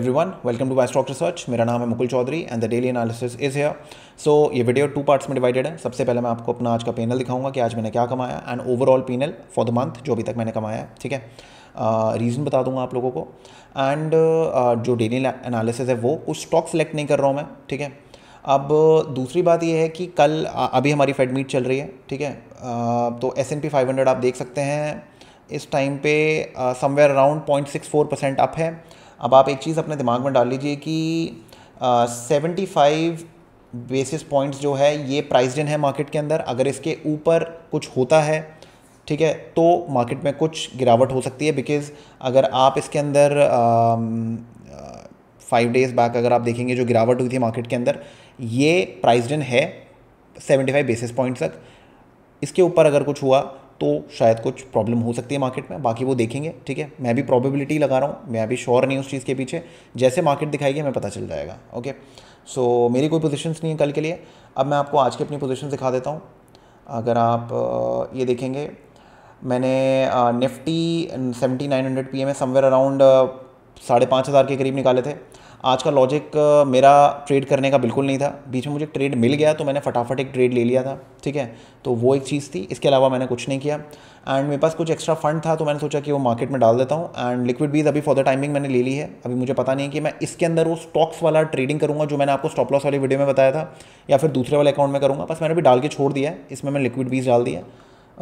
One welcome to to stock research मेरा नाम है Mukul Chaudhary and the daily analysis is here so ये video two parts में divided है सबसे पहले मैं आपको अपना आज का पेनल दिखाऊंगा कि आज मैंने क्या कमाया and overall PnL for the month जो अभी तक मैंने कमाया है ठीक है रीज़न uh, बता दूंगा आप लोगों को एंड uh, जो डेली एनालिसिस है वो कुछ स्टॉक सेलेक्ट नहीं कर रहा हूँ मैं ठीक है अब दूसरी बात यह है कि कल अभी हमारी फेड मीट चल रही है ठीक है uh, तो S N P five hundred आप देख सकते हैं इस टाइम पे somewhere around point six four percent up है अब आप एक चीज़ अपने दिमाग में डाल लीजिए कि सेवेंटी फाइव बेसिस पॉइंट्स जो है ये प्राइस इन है मार्केट के अंदर अगर इसके ऊपर कुछ होता है ठीक है तो मार्केट में कुछ गिरावट हो सकती है बिकॉज़ अगर आप इसके अंदर फाइव डेज़ बैक अगर आप देखेंगे जो गिरावट हुई थी मार्केट के अंदर ये प्राइस इन है सेवेंटी फाइव बेसिस पॉइंट तक इसके ऊपर अगर कुछ हुआ तो शायद कुछ प्रॉब्लम हो सकती है मार्केट में बाकी वो देखेंगे ठीक है मैं भी प्रॉबिलिटी लगा रहा हूँ मैं अभी श्योर नहीं उस चीज़ के पीछे जैसे मार्केट दिखाएगी हमें पता चल जाएगा ओके सो so, मेरी कोई पोजिशन नहीं है कल के लिए अब मैं आपको आज की अपनी पोजिशन दिखा देता हूँ अगर आप ये देखेंगे मैंने Nifty seventy nine hundred P M somewhere around साढ़े पाँच हज़ार के करीब निकाले थे आज का लॉजिक uh, मेरा ट्रेड करने का बिल्कुल नहीं था बीच में मुझे ट्रेड मिल गया तो मैंने फटाफट एक ट्रेड ले लिया था ठीक है तो वो एक चीज़ थी इसके अलावा मैंने कुछ नहीं किया एंड मेरे पास कुछ एक्स्ट्रा फंड था तो मैंने सोचा कि वो मार्केट में डाल देता हूँ एंड लिक्विड बीज अभी फॉर द टाइमिंग मैंने ले ली है अभी मुझे पता नहीं है कि मैं इसके अंदर वो स्टॉक्स वाला ट्रेडिंग करूँगा जो मैंने आपको स्टॉप लॉस वाली वीडियो में बताया था या फिर दूसरे वाले अकाउंट में करूँगा बस मैंने अभी डाल के छोड़ दिया है इसमें मैंने लिक्विड बीज डाल दिया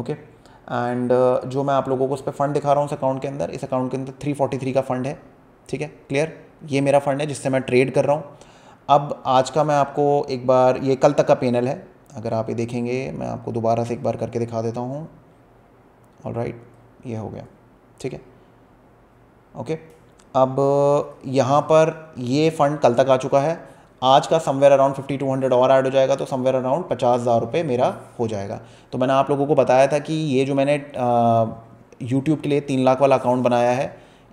ओके एंड uh, जो मैं आप लोगों को उस पर फंड दिखा रहा हूँ उस अकाउंट के अंदर इस अकाउंट के अंदर 343 का फंड है ठीक है क्लियर ये मेरा फ़ंड है जिससे मैं ट्रेड कर रहा हूँ अब आज का मैं आपको एक बार ये कल तक का पेनल है अगर आप ये देखेंगे मैं आपको दोबारा से एक बार करके दिखा देता हूँ ऑल राइट ये हो गया ठीक है ओके अब यहाँ पर ये फ़ंड कल तक आ चुका है आज का somewhere around fifty two hundred और ऐड हो जाएगा तो समवेयर अराउंड पचास हज़ार रुपये मेरा हो जाएगा तो मैंने आप लोगों को बताया था कि ये जो मैंने यूट्यूब के लिए तीन लाख वाला अकाउंट बनाया है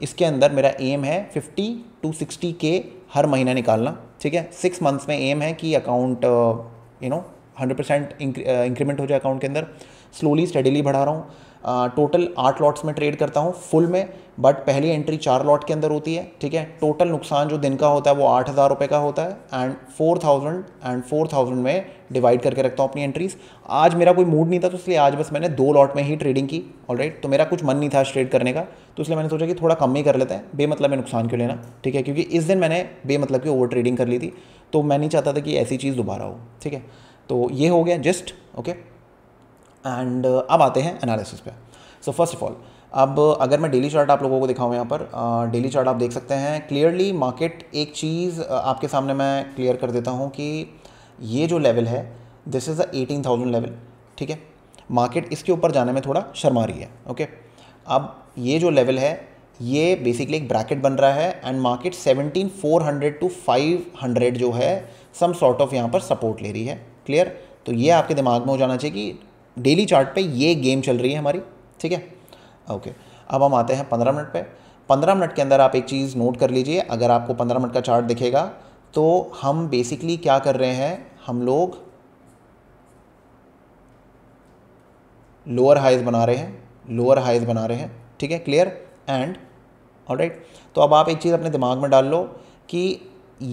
इसके अंदर मेरा एम है 50 टू 60 के हर महीना निकालना ठीक है सिक्स मंथ्स में एम है कि account you know hundred percent increment हो जाए अकाउंट के अंदर स्लोली स्टडीली बढ़ा रहा हूँ टोटल आठ लॉट्स में ट्रेड करता हूँ फुल में बट पहली एंट्री चार लॉट के अंदर होती है ठीक है टोटल नुकसान जो दिन का होता है वो आठ हज़ार रुपये का होता है and four thousand and four thousand में डिवाइड करके रखता हूँ अपनी एंट्रीज आज मेरा कोई मूड नहीं था तो इसलिए आज बस मैंने दो लॉट में ही ट्रेडिंग की ऑल राइट तो मेरा कुछ मन नहीं था ट्रेड करने का तो इसलिए मैंने सोचा कि थोड़ा कम ही कर लेते हैं बेमतलब में नुकसान क्यों लेना ठीक है क्योंकि इस दिन मैंने बेमतलब की ओवर ट्रेडिंग कर ली थी तो मैं नहीं चाहता था कि ऐसी चीज़ दोबारा हो ठीक है तो ये हो गया जस्ट ओके एंड uh, अब आते हैं एनालिसिस पे सो फर्स्ट ऑफ ऑल अब अगर मैं डेली चार्ट आप लोगों को दिखाऊँ यहाँ पर डेली uh, चार्ट आप देख सकते हैं क्लियरली मार्केट एक चीज़ uh, आपके सामने मैं क्लियर कर देता हूँ कि ये जो लेवल है this is the eighteen thousand level ठीक है मार्केट इसके ऊपर जाने में थोड़ा शर्मा रही है ओके अब ये जो लेवल है ये बेसिकली एक ब्रैकेट बन रहा है and market seventeen four hundred to five hundred जो है सम सॉर्ट ऑफ यहाँ पर सपोर्ट ले रही है क्लियर तो ये आपके दिमाग में हो जाना चाहिए कि डेली चार्ट पे ये गेम चल रही है हमारी ठीक है ओके अब हम आते हैं पंद्रह मिनट पे पंद्रह मिनट के अंदर आप एक चीज़ नोट कर लीजिए अगर आपको पंद्रह मिनट का चार्ट दिखेगा तो हम बेसिकली क्या कर रहे हैं हम लोग लोअर हाइज बना रहे हैं लोअर हाइज बना रहे हैं ठीक है क्लियर एंड ऑलराइट तो अब आप एक चीज़ अपने दिमाग में डाल लो कि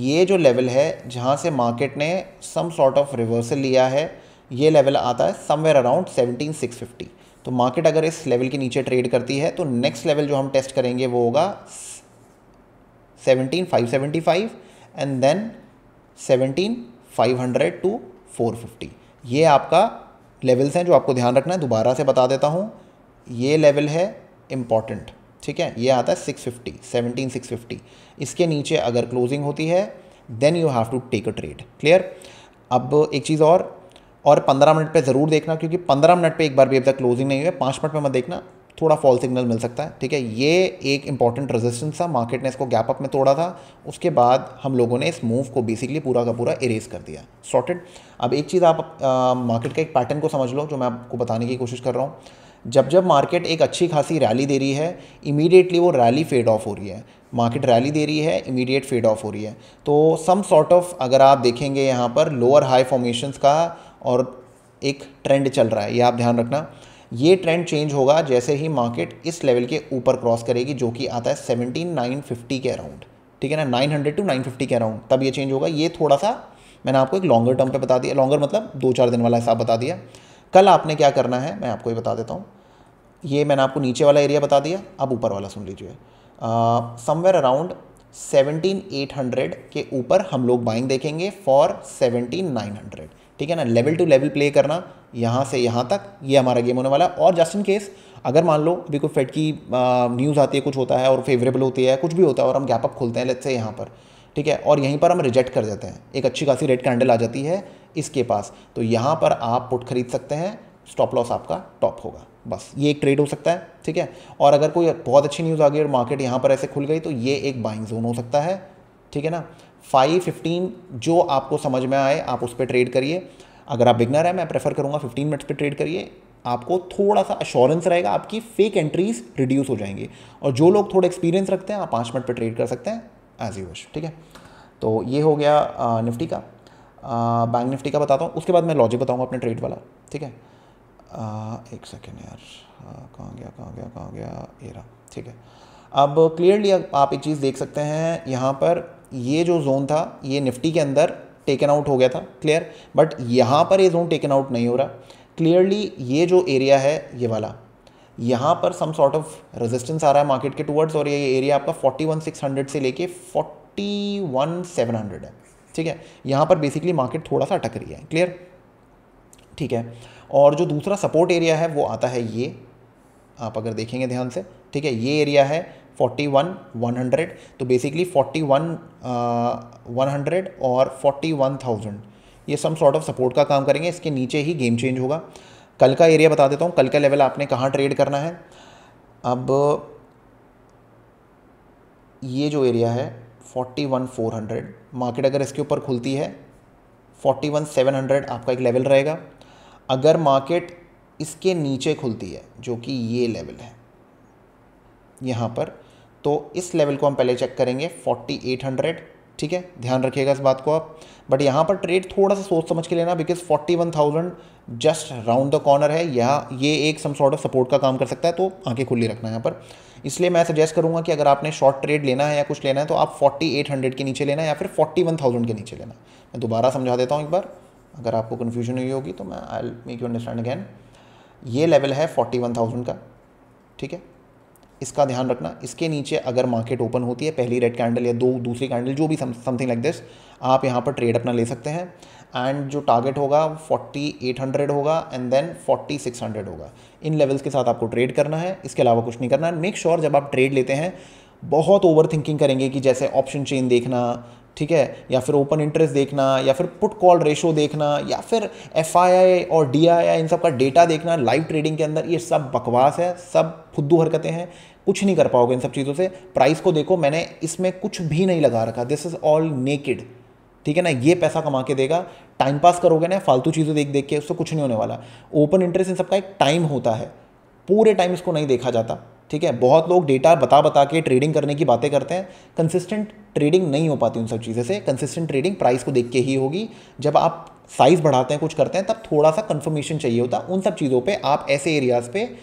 ये जो लेवल है जहाँ से मार्केट ने सम सॉर्ट ऑफ रिवर्सल लिया है ये लेवल आता है समवेयर अराउंड 17650 तो मार्केट अगर इस लेवल के नीचे ट्रेड करती है तो नेक्स्ट लेवल जो हम टेस्ट करेंगे वो होगा 17575 एंड देन 17500 टू 450 ये आपका लेवल्स हैं जो आपको ध्यान रखना है दोबारा से बता देता हूँ ये लेवल है इम्पॉर्टेंट ठीक है ये आता है six fifty seventeen six fifty इसके नीचे अगर क्लोजिंग होती है then you have to take a trade clear अब एक चीज़ और और पंद्रह मिनट पे ज़रूर देखना क्योंकि पंद्रह मिनट पे एक बार भी अब तक क्लोजिंग नहीं हुई है पाँच मिनट पर मत देखना थोड़ा फॉल सिग्नल मिल सकता है ठीक है ये एक इंपॉर्टेंट रेजिस्टेंस था मार्केट ने इसको गैप अप में तोड़ा था उसके बाद हम लोगों ने इस मूव को बेसिकली पूरा का पूरा इरेज कर दिया सॉर्टेड अब एक चीज़ आप मार्केट का एक पैटर्न को समझ लो जो मैं आपको बताने की कोशिश कर रहा हूँ जब जब मार्केट एक अच्छी खासी रैली दे रही है इमीडिएटली वो रैली फेड ऑफ हो रही है मार्केट रैली दे रही है इमीडिएट फेड ऑफ हो रही है तो सम सॉर्ट ऑफ अगर आप देखेंगे यहाँ पर लोअर हाई फॉर्मेशंस का और एक ट्रेंड चल रहा है ये आप ध्यान रखना ये ट्रेंड चेंज होगा जैसे ही मार्केट इस लेवल के ऊपर क्रॉस करेगी जो कि आता है सेवनटीन नाइन फिफ्टी के अराउंड ठीक है ना nine hundred to nine fifty के अराउंड तब ये चेंज होगा ये थोड़ा सा मैंने आपको एक लॉन्गर टर्म पे बता दिया लॉन्गर मतलब दो चार दिन वाला हिसाब बता दिया कल आपने क्या करना है मैं आपको ये बता देता हूँ ये मैंने आपको नीचे वाला एरिया बता दिया अब ऊपर वाला सुन लीजिए समवेयर अराउंड सेवनटीन के ऊपर हम लोग बाइंग देखेंगे फॉर सेवनटीन ठीक है ना लेवल टू लेवल प्ले करना यहाँ से यहाँ तक ये हमारा गेम होने वाला है और जस्ट इन केस अगर मान लो अभी कोई फेड की न्यूज़ आती है कुछ होता है और फेवरेबल होती है कुछ भी होता है और हम गैप अप खोलते हैं लेट से यहाँ पर ठीक है और यहीं पर हम रिजेक्ट कर देते हैं एक अच्छी खासी रेड कैंडल आ जाती है इसके पास तो यहाँ पर आप पुट खरीद सकते हैं स्टॉप लॉस आपका टॉप होगा बस ये एक ट्रेड हो सकता है ठीक है और अगर कोई बहुत अच्छी न्यूज़ आ गई और मार्केट यहाँ पर ऐसे खुल गई तो ये एक बाइंग जोन हो सकता है ठीक है ना फाइव फिफ्टीन जो आपको समझ में आए आप उस पर ट्रेड करिए अगर आप बिगनर हैं मैं प्रेफर करूँगा फिफ्टीन मिनट्स पर ट्रेड करिए आपको थोड़ा सा अश्योरेंस रहेगा आपकी फेक एंट्रीज रिड्यूस हो जाएंगी और जो लोग थोड़े एक्सपीरियंस रखते हैं आप पाँच मिनट पर ट्रेड कर सकते हैं एज यू विश ठीक है तो ये हो गया आ, निफ्टी का बैंक निफ्टी का बताता हूँ उसके बाद मैं लॉजिक बताऊँगा अपने ट्रेड वाला ठीक है आ, एक सेकेंड यार कहाँ गया कहाँ गया कहाँ गया ये रहा ठीक है अब क्लियरली आप एक चीज़ देख सकते हैं यहाँ पर ये जो जोन था ये निफ्टी के अंदर टेकन आउट हो गया था क्लियर बट यहाँ पर ये जोन टेकन आउट नहीं हो रहा क्लियरली ये जो एरिया है ये वाला यहाँ पर सम सॉर्ट ऑफ रेजिस्टेंस आ रहा है मार्केट के टूवर्ड्स और ये एरिया आपका 41,600 से लेके 41,700 है ठीक है यहाँ पर बेसिकली मार्केट थोड़ा सा अटक रही है क्लियर ठीक है और जो दूसरा सपोर्ट एरिया है वो आता है ये आप अगर देखेंगे ध्यान से ठीक है ये एरिया है फोर्टी वन वन हंड्रेड तो basically forty one one hundred और फोर्टी वन थाउजेंड ये सम सॉर्ट ऑफ सपोर्ट का काम करेंगे इसके नीचे ही गेम चेंज होगा कल का एरिया बता देता हूँ कल का लेवल आपने कहाँ ट्रेड करना है अब ये जो एरिया है forty one four hundred market अगर इसके ऊपर खुलती है फोर्टी वन सेवन हंड्रेड आपका एक लेवल रहेगा अगर मार्केट इसके नीचे खुलती है जो कि ये लेवल है यहाँ पर तो इस लेवल को हम पहले चेक करेंगे 4800 ठीक है ध्यान रखिएगा इस बात को आप बट यहाँ पर ट्रेड थोड़ा सा सोच समझ के लेना because 41,000 just round the corner है यह ये एक सम सॉर्ट ऑफ सपोर्ट का काम कर सकता है तो आंखें खुली रखना है यहाँ पर इसलिए मैं सजेस्ट करूँगा कि अगर आपने शॉर्ट ट्रेड लेना है या कुछ लेना है तो आप हंड्रेड के नीचे लेना या फिर थाउजेंड के नीचे लेना मैं दोबारा समझा देता हूँ एक बार अगर आपको कन्फ्यूजन हुई होगी तो मैं I make you understand again ये लेवल है 41,000 का ठीक है इसका ध्यान रखना इसके नीचे अगर मार्केट ओपन होती है पहली रेड कैंडल या दो दूसरी कैंडल जो भी समथिंग लाइक दिस आप यहाँ पर ट्रेड अपना ले सकते हैं एंड जो टारगेट होगा 4800 होगा एंड देन 4600 होगा इन लेवल्स के साथ आपको ट्रेड करना है इसके अलावा कुछ नहीं करना है मेक श्योर sure जब आप ट्रेड लेते हैं बहुत ओवर थिंकिंग करेंगे कि जैसे ऑप्शन चेन देखना ठीक है या फिर ओपन इंटरेस्ट देखना या फिर पुट कॉल रेशो देखना या फिर एफ और डी इन सब का डेटा देखना लाइव ट्रेडिंग के अंदर ये सब बकवास है सब फुद्दू हरकतें हैं कुछ नहीं कर पाओगे इन सब चीज़ों से प्राइस को देखो मैंने इसमें कुछ भी नहीं लगा रखा दिस इज़ ऑल नेकेड ठीक है ना ये पैसा कमा के देगा टाइम पास करोगे ना फालतू चीज़ें देख देख के उससे कुछ नहीं होने वाला ओपन इंटरेस्ट इन सबका एक टाइम होता है पूरे टाइम इसको नहीं देखा जाता ठीक है बहुत लोग डेटा बता बता के ट्रेडिंग करने की बातें करते हैं कंसिस्टेंट ट्रेडिंग नहीं हो पाती उन सब चीज़ें से कंसिस्टेंट ट्रेडिंग प्राइस को देख के ही होगी जब आप साइज़ बढ़ाते हैं कुछ करते हैं तब थोड़ा सा कंफर्मेशन चाहिए होता उन सब चीज़ों पर आप ऐसे एरियाज़ पर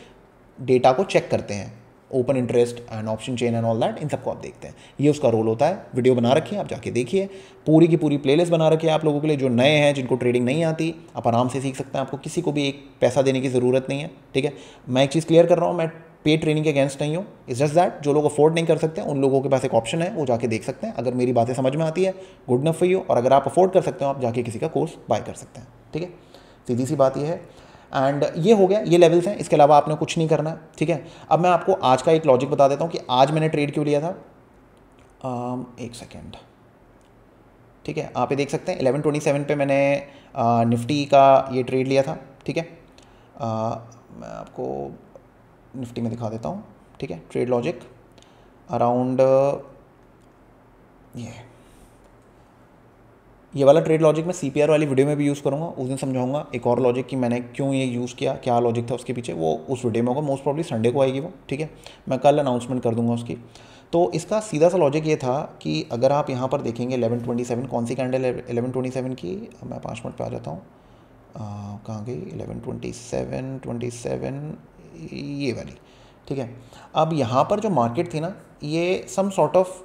डेटा को चेक करते हैं open interest and option chain and all that इन सबको आप देखते हैं ये उसका रोल होता है वीडियो बना रखिए आप जाके देखिए पूरी की पूरी प्लेलिस्ट बना रखिए आप लोगों के लिए जो नए हैं जिनको ट्रेडिंग नहीं आती आप आराम से सीख सकते हैं आपको किसी को भी एक पैसा देने की ज़रूरत नहीं है ठीक है मैं एक चीज़ क्लियर कर रहा हूँ मैं पे ट्रेनिंग के अगेंस्ट नहीं हूँ इज जस्ट दैट जो लोग अफोर्ड नहीं कर सकते उन लोगों के पास एक ऑप्शन है वो जाके देख सकते हैं अगर मेरी बातें समझ में आती है गुड नफ फॉर यू और अगर आप अफोर्ड कर सकते हो आप जाके किसी का कोर्स बाय कर सकते हैं ठीक है सीधी सी बात यह है एंड ये हो गया ये लेवल्स हैं इसके अलावा आपने कुछ नहीं करना ठीक है अब मैं आपको आज का एक लॉजिक बता देता हूँ कि आज मैंने ट्रेड क्यों लिया था um, एक सेकेंड ठीक है आप ये देख सकते हैं ट्वेंटी सेवन पर मैंने आ, निफ्टी का ये ट्रेड लिया था ठीक है मैं आपको निफ्टी में दिखा देता हूँ ठीक है ट्रेड लॉजिक अराउंड ये ये वाला ट्रेड लॉजिक मैं सी वाली वीडियो में भी यूज़ करूँगा उस दिन समझाऊंगा एक और लॉजिक कि मैंने क्यों ये यूज़ किया क्या लॉजिक था उसके पीछे वो उस वीडियो में होगा मोस्ट प्रॉब्ली संडे को आएगी वो ठीक है मैं कल अनाउंसमेंट कर दूंगा उसकी तो इसका सीधा सा लॉजिक ये था कि अगर आप यहाँ पर देखेंगे एलेवन कौन सी कैंडल है 1127 की मैं पाँच मिनट पर आ जाता हूँ कहाँ गई एलेवन ट्वेंटी ये वाली ठीक है अब यहाँ पर जो मार्केट थी ना ये सम सॉर्ट ऑफ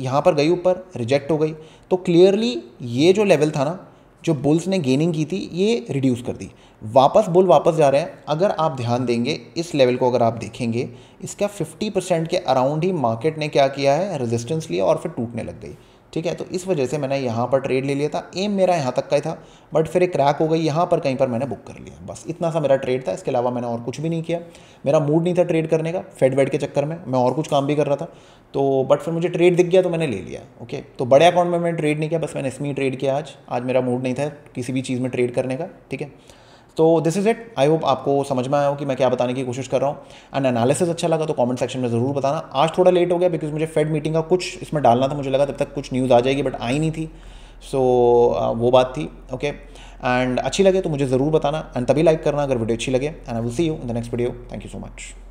यहाँ पर गई ऊपर रिजेक्ट हो गई तो क्लियरली ये जो लेवल था ना जो बुल्स ने गेनिंग की थी ये रिड्यूस कर दी वापस बुल वापस जा रहे हैं अगर आप ध्यान देंगे इस लेवल को अगर आप देखेंगे इसका 50 परसेंट के अराउंड ही मार्केट ने क्या किया है रेजिस्टेंस लिया और फिर टूटने लग गई ठीक है तो इस वजह से मैंने यहाँ पर ट्रेड ले लिया था एम मेरा यहाँ तक का ही था बट फिर एक क्रैक हो गई यहाँ पर कहीं पर मैंने बुक कर लिया बस इतना सा मेरा ट्रेड था इसके अलावा मैंने और कुछ भी नहीं किया मेरा मूड नहीं था ट्रेड करने का फेड वेड के चक्कर में मैं और कुछ काम भी कर रहा था तो बट फिर मुझे ट्रेड दिख गया तो मैंने ले लिया ओके तो बड़े अकाउंट में मैंने ट्रेड नहीं किया बस मैंने इसमें ही ट्रेड किया आज आज मेरा मूड नहीं था किसी भी चीज़ में ट्रेड करने का ठीक है तो this is it I hope आपको समझ में आया हो कि मैं क्या बताने की कोशिश कर रहा हूँ एंड एनालिसिस अच्छा लगा तो कमेंट सेक्शन में ज़रूर बताना आज थोड़ा लेट हो गया बिकॉज मुझे फेड मीटिंग का कुछ इसमें डालना था मुझे लगा तब तक कुछ न्यूज़ आ जाएगी बट आई नहीं थी सो so, वो बात थी ओके okay? एंड अच्छी लगे तो मुझे ज़रूर बताना एंड तभी लाइक करना अगर वीडियो अच्छी लगे and I will see you in the next video thank you so much